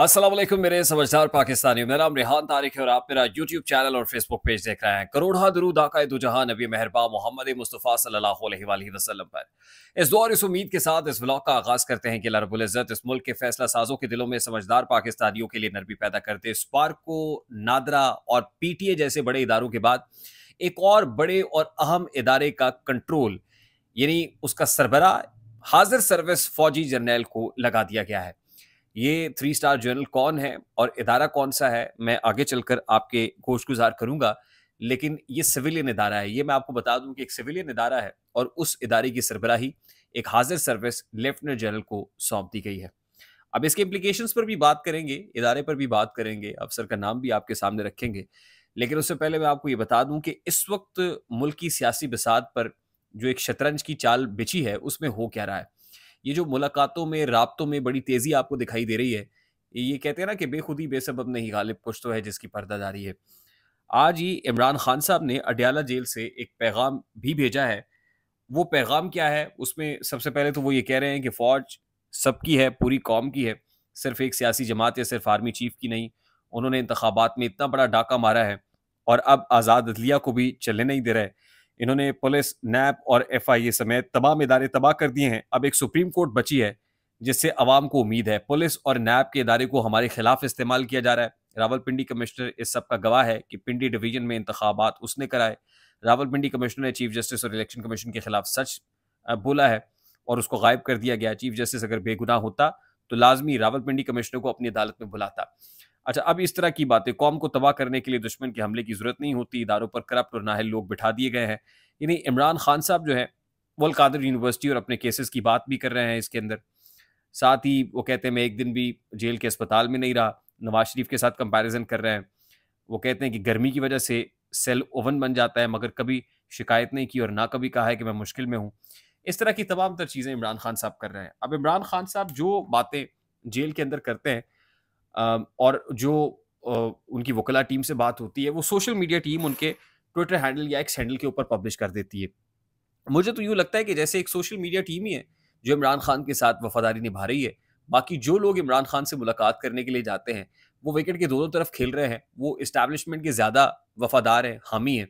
असलम मेरे समझदार पाकिस्तानियों मेरा नाम रिहान तारिक है और आप मेरा यूट्यूब चैनल और फेसबुक पेज देख रहे हैं करोड़ा दरूद आका जहाँ नबी मेहरबा मोहम्मद मुस्तफ़ा सल्लल्लाहु अलैहि वसल्लम पर इस दौर इस उम्मीद के साथ इस ब्लॉग का आगाज़ करते हैं कि लरबुल्ज़त इस मुल्क के फैसला साजों के दिलों में समझदार पाकिस्तानियों के लिए नरबी पैदा करते स्पार्क को नादरा और पी टी ए जैसे बड़े इदारों के बाद एक और बड़े और अहम इदारे का कंट्रोल यानी उसका सरबरा हाजिर सर्विस फौजी जर्नैल को लगा दिया गया है ये थ्री स्टार जर्नल कौन है और इदारा कौन सा है मैं आगे चलकर आपके कोश गुजार करूंगा लेकिन ये सिविलियन इदारा है ये मैं आपको बता दूं कि एक सिविलियन इदारा है और उस इदारे की सरबराही एक हाजिर सर्विस लेफ्टिनेंट जनरल को सौंप दी गई है अब इसके इम्प्लीकेशन पर भी बात करेंगे इदारे पर भी बात करेंगे अफसर का नाम भी आपके सामने रखेंगे लेकिन उससे पहले मैं आपको ये बता दूं कि इस वक्त मुल्क की सियासी बसात पर जो एक शतरंज की चाल बिछी है उसमें हो क्या रहा है ये जो मुलाकातों में रबतों में बड़ी तेजी आपको दिखाई दे रही है ये कहते हैं ना कि बेखुदी बेसब नहीं गालिब कुछ तो है जिसकी पर्दादारी है आज ही इमरान खान साहब ने अडयाला जेल से एक पैगाम भी भेजा है वो पैगाम क्या है उसमें सबसे पहले तो वो ये कह रहे हैं कि फौज सबकी है पूरी कौम की है सिर्फ एक सियासी जमात या सिर्फ आर्मी चीफ की नहीं उन्होंने इंतबात में इतना बड़ा डाका मारा है और अब आज़ाद अदलिया को भी चलने नहीं दे रहा है इन्होंने पुलिस नैब और एफआईए समेत तमाम इदारे तबाह कर दिए हैं अब एक सुप्रीम कोर्ट बची है जिससे आवाम को उम्मीद है पुलिस और नैब के इदारे को हमारे खिलाफ इस्तेमाल किया जा रहा है रावलपिंडी कमिश्नर इस सब का गवाह है कि पिंडी डिवीजन में इंतबात उसने कराए रावलपिंडी कमिश्नर ने चीफ जस्टिस और इलेक्शन कमीशन के खिलाफ सच बोला है और उसको गायब कर दिया गया चीफ जस्टिस अगर बेगुनाह होता तो लाजमी रावलपिंडी कमिश्नर को अपनी अदालत में बुलाता अच्छा अब इस तरह की बातें कौम को तबाह करने के लिए दुश्मन के हमले की जरूरत नहीं होती इदारों पर करप्ट और नाहल लोग बिठा दिए गए हैं यानी इमरान खान साहब जो है वल कादर यूनिवर्सिटी और अपने केसेस की बात भी कर रहे हैं इसके अंदर साथ ही वो कहते हैं मैं एक दिन भी जेल के अस्पताल में नहीं रहा नवाज शरीफ के साथ कंपैरिजन कर रहे हैं वो कहते हैं कि गर्मी की वजह से सेल ओवन बन जाता है मगर कभी शिकायत नहीं की और ना कभी कहा है कि मैं मुश्किल में हूँ इस तरह की तमाम तर चीज़ें इमरान खान साहब कर रहे हैं अब इमरान खान साहब जो बातें जेल के अंदर करते हैं और जो उनकी वकला टीम से बात होती है वो सोशल मीडिया टीम उनके ट्विटर हैंडल या एक्स हैंडल के ऊपर पब्लिश कर देती है मुझे तो यूँ लगता है कि जैसे एक सोशल मीडिया टीम ही है जो इमरान खान के साथ वफादारी निभा रही है बाकी जो लोग इमरान खान से मुलाकात करने के लिए जाते हैं वो विकेट के दोनों तरफ खेल रहे हैं वो इस्टेब्लिशमेंट के ज़्यादा वफादार हैं हामी हैं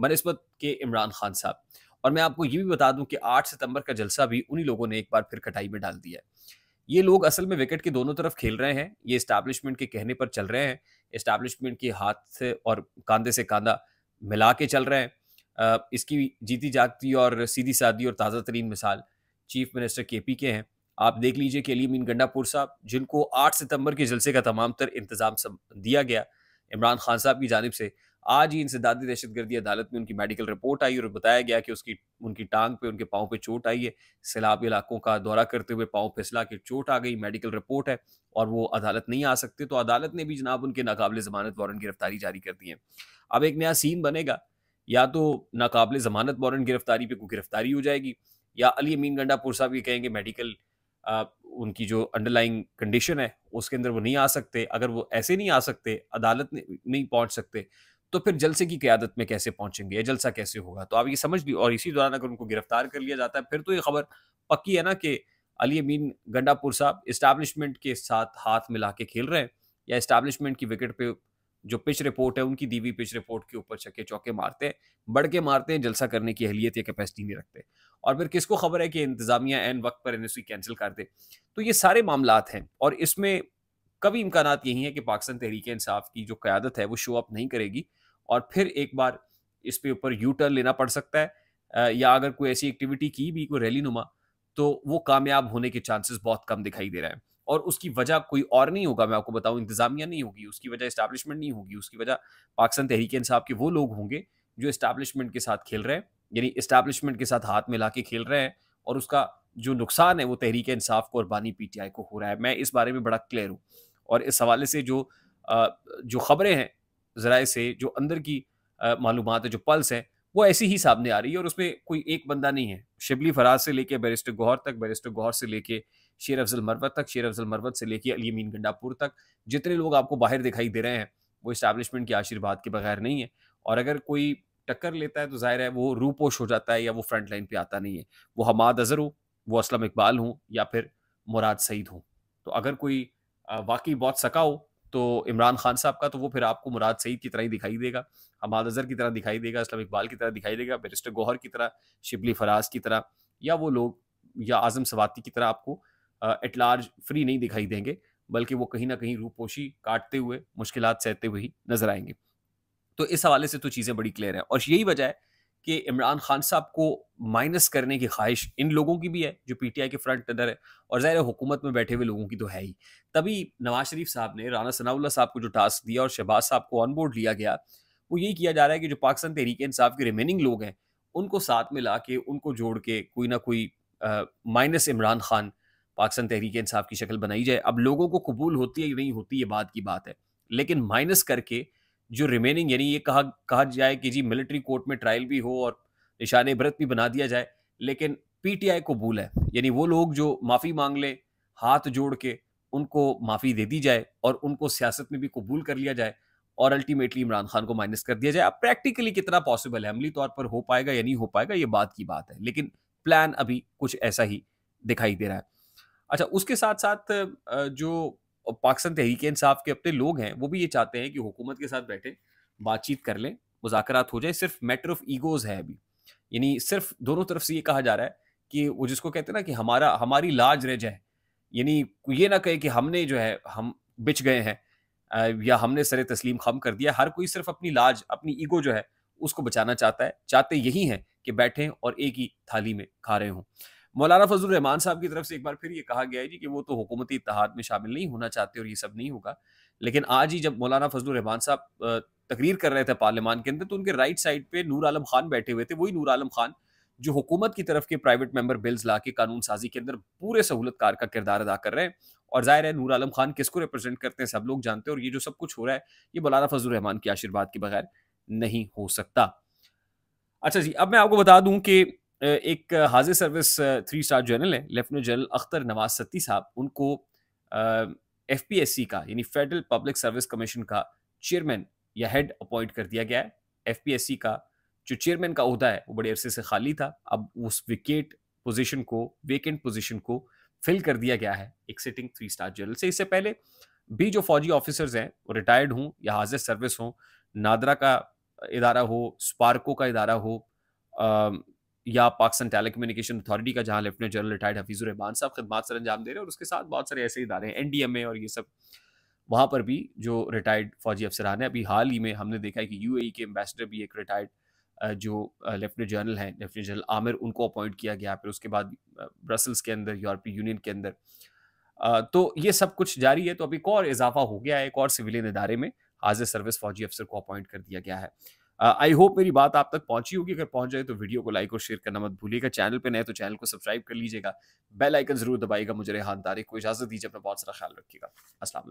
बनस्बत के इमरान खान साहब और मैं आपको ये भी बता दूं कि 8 सितंबर का जलसा भी उन्हीं लोगों ने एक बार फिर कटाई में डाल दिया है ये लोग असल में विकेट के दोनों तरफ खेल रहे हैं ये इस्टेब्लिशमेंट के कहने पर चल रहे हैं इस्टेब्लिशमेंट के हाथ से और कांधे से कांधा मिला के चल रहे हैं इसकी जीती जागती और सीधी सादी और ताज़ा तरीन मिसाल चीफ मिनिस्टर के पी के हैं आप देख लीजिए कि अली मीन गंडापुर साहब जिनको 8 सितंबर के जलसे का तमाम तर इंतज़ाम दिया गया इमरान खान साहब की जानब से आज ही इंसदादी गर्दी अदालत में उनकी मेडिकल रिपोर्ट आई और बताया गया कि उसकी उनकी टांग पे उनके पाँव पे चोट आई है सैलाब इलाकों का दौरा करते हुए पाँव फिसला के चोट आ गई मेडिकल रिपोर्ट है और वो अदालत नहीं आ सकते तो अदालत ने भी जनाब उनके नाकबले जमानत वारंट गिरफ्तारी जारी कर दी है अब एक नया सीन बनेगा या तो नाकबले जमानत वारंट गिरफ्तारी पे कोई गिरफ्तारी हो जाएगी या अली अमीन गंडापुर साहब ये कहेंगे मेडिकल उनकी जो अंडरलाइंग कंडीशन है उसके अंदर वो नहीं आ सकते अगर वो ऐसे नहीं आ सकते अदालत नहीं पहुंच सकते तो फिर जलसे की क्यादत में कैसे पहुंचेंगे जलसा कैसे होगा तो आप ये समझ ली और इसी दौरान अगर उनको गिरफ्तार कर लिया जाता है फिर तो ये खबर पक्की है ना कि अली अमीन गंडापुर साहब इस्टेब्लिशमेंट के साथ हाथ मिला के खेल रहे हैं या इस्टेब्लिशमेंट की विकेट पे जो पिच रिपोर्ट है उनकी दीवी पिच रिपोर्ट के ऊपर चक्के चौके मारते हैं बढ़ के मारते हैं जलसा करने की अहलियत या कैपेसिटी नहीं रखते और फिर किसको खबर है कि इंतजामिया एन वक्त पर एन कैंसिल कर दे तो ये सारे मामला हैं और इसमें कभी इम्कान यही है कि पाकिस्तान तहरीक इंसाफ की जो क्यादत है वो शो अप नहीं करेगी और फिर एक बार इस पे ऊपर यू टर्न लेना पड़ सकता है या अगर कोई ऐसी एक्टिविटी की भी कोई रैली नुमा तो वो कामयाब होने के चांसेस बहुत कम दिखाई दे रहे हैं और उसकी वजह कोई और नहीं होगा मैं आपको बताऊं इंतजामिया नहीं होगी उसकी वजह इस्टेब्लिशमेंट नहीं होगी उसकी वजह पाकिस्तान तहरीक इंसाफ के वो लोग होंगे जो इस्टेब्लिशमेंट के साथ खेल रहे हैं यानी इस्टेब्लिशमेंट के साथ हाथ मिला के खेल रहे हैं और उसका जो नुकसान है वो तहरीक इंसाफ को और बानी पी को हो रहा है मैं इस बारे में बड़ा क्लियर हूँ और इस हवाले से जो जो खबरें हैं ज़राए से जो अंदर की मालूम है जो पल्स है वो ऐसी ही सामने आ रही है और उसमें कोई एक बंदा नहीं है शिबली फराज से लेके बैरिस्टर गौहर तक बैरिस्टर गौहर से लेके शेर अफजल मरवत तक शेर अफजल मरवत से लेके अली मीन गंडापुर तक जितने लोग आपको बाहर दिखाई दे रहे हैं वो इस्टेब्लिशमेंट के आशीर्वाद के बगैर नहीं है और अगर कोई टक्कर लेता है तो जाहिर है वो रूपोश हो जाता है या वो फ्रंट लाइन पर आता नहीं है वो हमाद अजहर हो वो असलम इकबाल हों या फिर मुराद सईद हों तो अगर कोई वाकई बहुत सका हो तो इमरान खान साहब का तो वो फिर आपको मुराद सईद की तरह ही दिखाई देगा हमाद अजहर की तरह दिखाई देगा इस्लाम इकबाल की तरह दिखाई देगा बैरिस्टर गौहर की तरह शिबली फराज की तरह या वो लोग या आजम सवाती की तरह आपको एट लार्ज फ्री नहीं दिखाई देंगे बल्कि वो कहीं ना कहीं रूपोशी काटते हुए मुश्किल सहते हुए ही नजर आएंगे तो इस हवाले से तो चीज़ें बड़ी क्लियर हैं और यही वजह है कि इमरान खान साहब को माइनस करने की ख्वाहिश इन लोगों की भी है जो पीटीआई के फ्रंट अंदर है और ज़ाहिर हुकूमत में बैठे हुए लोगों की तो है ही तभी नवाज शरीफ साहब ने राना सनाउल्ला साहब को जो टास्क दिया और शहबाज साहब को ऑन बोर्ड लिया गया वो यही किया जा रहा है कि जो पाकिस्तान तहरीक इंसाफ के रिमेनिंग लोग हैं उनको साथ में ला के उनको जोड़ के कोई ना कोई माइनस इमरान खान पाकिस्तान तहरीक इंसाफ की शक्ल बनाई जाए अब लोगों को कबूल होती है या नहीं होती ये बात की बात है लेकिन माइनस करके जो रिमेनिंग यानी ये कहा कहा जाए कि जी मिलिट्री कोर्ट में ट्रायल भी हो और निशाने भरत भी बना दिया जाए लेकिन पीटीआई कबूल है यानी वो लोग जो माफ़ी मांग लें हाथ जोड़ के उनको माफ़ी दे दी जाए और उनको सियासत में भी कबूल कर लिया जाए और अल्टीमेटली इमरान खान को माइनस कर दिया जाए अब प्रैक्टिकली कितना पॉसिबल है अमली तौर पर हो पाएगा या नहीं हो पाएगा ये बात की बात है लेकिन प्लान अभी कुछ ऐसा ही दिखाई दे रहा है अच्छा उसके साथ साथ जो और पाकिस्तान तहरीक इंसाफ के अपने लोग हैं वो भी ये चाहते हैं कि हुकूमत के साथ बैठे बातचीत कर लें मुजाकर हो जाए सिर्फ मैटर ऑफ ईगोज है अभी यानी सिर्फ दोनों तरफ से ये कहा जा रहा है कि वो जिसको कहते हैं ना कि हमारा हमारी लाज रह जाए यानी ये ना कहे कि हमने जो है हम बिछ गए हैं या हमने सर तस्लीम खम कर दिया हर कोई सिर्फ अपनी लाज अपनी ईगो जो है उसको बचाना चाहता है चाहते यही हैं कि बैठें और एक ही थाली में खा रहे हों मौलाना फजल रहमान साहब की तरफ से एक बार फिर ये कहा गया है जी कि वो तो हुकूमती इतिहाद में शामिल नहीं होना चाहते और ये सब नहीं होगा लेकिन आज ही जब मौलाना फजल रहमान साहब तकरीर कर रहे थे पार्लियामान के अंदर तो उनके राइट साइड पे नूर आलम खान बैठे हुए थे वही नूर आलम खान जो हुकूमत की तरफ के प्राइवेट मेंबर बिल्स ला के कानून साजी के अंदर पूरे सहूलतकार का किरदार अदा कर रहे हैं और जाहिर है नूर आलम खान किसको रिप्रेजेंट करते हैं सब लोग जानते हैं और ये जो सब कुछ हो रहा है ये मौलाना फजल रहमान के आशीर्वाद के बगैर नहीं हो सकता अच्छा जी अब मैं आपको बता दूं कि एक हाजिर सर्विस थ्री स्टार जनरल है लेफ्टिनेंट जनरल अख्तर नवाज सत्ती साहब उनको एफ का यानी फेडरल पब्लिक सर्विस कमीशन का चेयरमैन या हेड अपॉइंट कर दिया गया है एफ का जो चेयरमैन का अहदा है वो बड़े अरसे से खाली था अब उस विकेट पोजीशन को वेकेंट पोजीशन को फिल कर दिया गया है एक सिटिंग थ्री स्टार जनरल से इससे पहले भी जो फौजी ऑफिसर्स हैं वो रिटायर्ड हों या हाजिर सर्विस हों नादरा का इदारा हो स्पार्को का इदारा हो या पाकिस्तान टेली कम्युनिकेशन अथॉरिटी का जहाँ lieutenant general retired Hafeezur Rehman साहब खदमात सर अंजाम दे रहे हैं और उसके साथ बहुत सारे ऐसे इदारे हैं एन और ये सब वहाँ पर भी जो रिटायर्ड फौजी अफसरान हैं अभी हाल ही में हमने देखा है कि यू के एम्बेसडर भी एक रिटायर्ड जो लेफ्टिनेंट जनरल हैं लेफ्टिनेंट जनरल आमिर उनको अपॉइंट किया गया फिर उसके बाद ब्रसल्स के अंदर यूरोपीय यूनियन के अंदर तो ये सब कुछ जारी है तो अभी एक और इजाफा हो गया है एक और सिविलियन इदारे में हाजिर सर्विस फौजी अफसर को अपॉइंट कर दिया गया है आई होप मेरी बात आप तक पहुंची होगी अगर पहुंच जाए तो वीडियो को लाइक और शेयर करना मत भूलिएगा चैनल पर नए तो चैनल को सब्सक्राइब कर लीजिएगा बेल आइकन जरूर दबाएगा मुझे रेहान तारीख को इजाजत दीजिए अपना बहुत सारा ख्याल रखिएगा असला